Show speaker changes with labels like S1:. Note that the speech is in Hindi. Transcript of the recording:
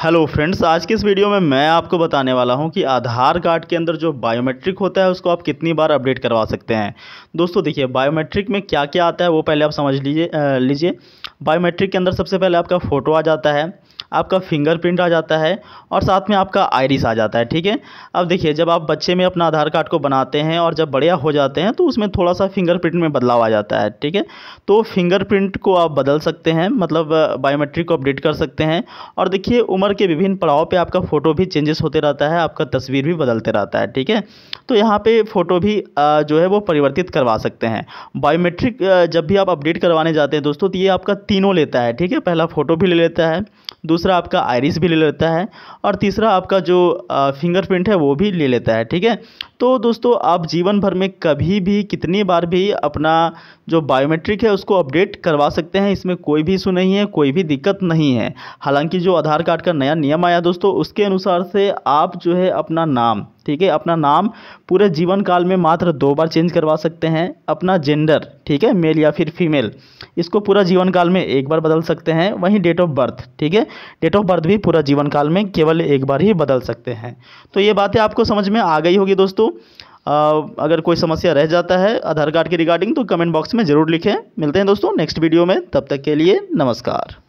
S1: हेलो फ्रेंड्स आज के इस वीडियो में मैं आपको बताने वाला हूं कि आधार कार्ड के अंदर जो बायोमेट्रिक होता है उसको आप कितनी बार अपडेट करवा सकते हैं दोस्तों देखिए बायोमेट्रिक में क्या क्या आता है वो पहले आप समझ लीजिए लीजिए बायोमेट्रिक के अंदर सबसे पहले आपका फ़ोटो आ जाता है आपका फिंगरप्रिंट आ जाता है और साथ में आपका आयरिस आ जाता है ठीक है अब देखिए जब आप बच्चे में अपना आधार कार्ड को बनाते हैं और जब बढ़िया हो जाते हैं तो उसमें थोड़ा सा फिंगरप्रिंट में बदलाव आ जाता है ठीक है तो फिंगरप्रिंट को आप बदल सकते हैं मतलब बायोमेट्रिक को अपडेट कर सकते हैं और देखिए उम्र के विभिन्न पड़ाव पर आपका फ़ोटो भी चेंजेस होते रहता है आपका तस्वीर भी बदलते रहता है ठीक है तो यहाँ पर फ़ोटो भी जो है वो परिवर्तित करवा सकते हैं बायोमेट्रिक जब भी आप अपडेट करवाने जाते हैं दोस्तों तो ये आपका तीनों लेता है ठीक है पहला फ़ोटो भी ले लेता है दूसरा आपका आयरिस भी ले लेता है और तीसरा आपका जो फिंगरप्रिंट है वो भी ले लेता है ठीक है तो दोस्तों आप जीवन भर में कभी भी कितनी बार भी अपना जो बायोमेट्रिक है उसको अपडेट करवा सकते हैं इसमें कोई भी इशू नहीं है कोई भी दिक्कत नहीं है हालांकि जो आधार कार्ड का नया नियम आया दोस्तों उसके अनुसार से आप जो है अपना नाम ठीक है अपना नाम पूरे जीवन काल में मात्र दो बार चेंज करवा सकते हैं अपना जेंडर ठीक है मेल या फिर फीमेल इसको पूरा जीवन काल में एक बार बदल सकते हैं वहीं डेट ऑफ बर्थ ठीक है डेट ऑफ बर्थ भी पूरा जीवन काल में केवल एक बार ही बदल सकते हैं तो ये बातें आपको समझ में आ गई होगी दोस्तों आ, अगर कोई समस्या रह जाता है आधार कार्ड के रिगार्डिंग तो कमेंट बॉक्स में ज़रूर लिखें मिलते हैं दोस्तों नेक्स्ट वीडियो में तब तक के लिए नमस्कार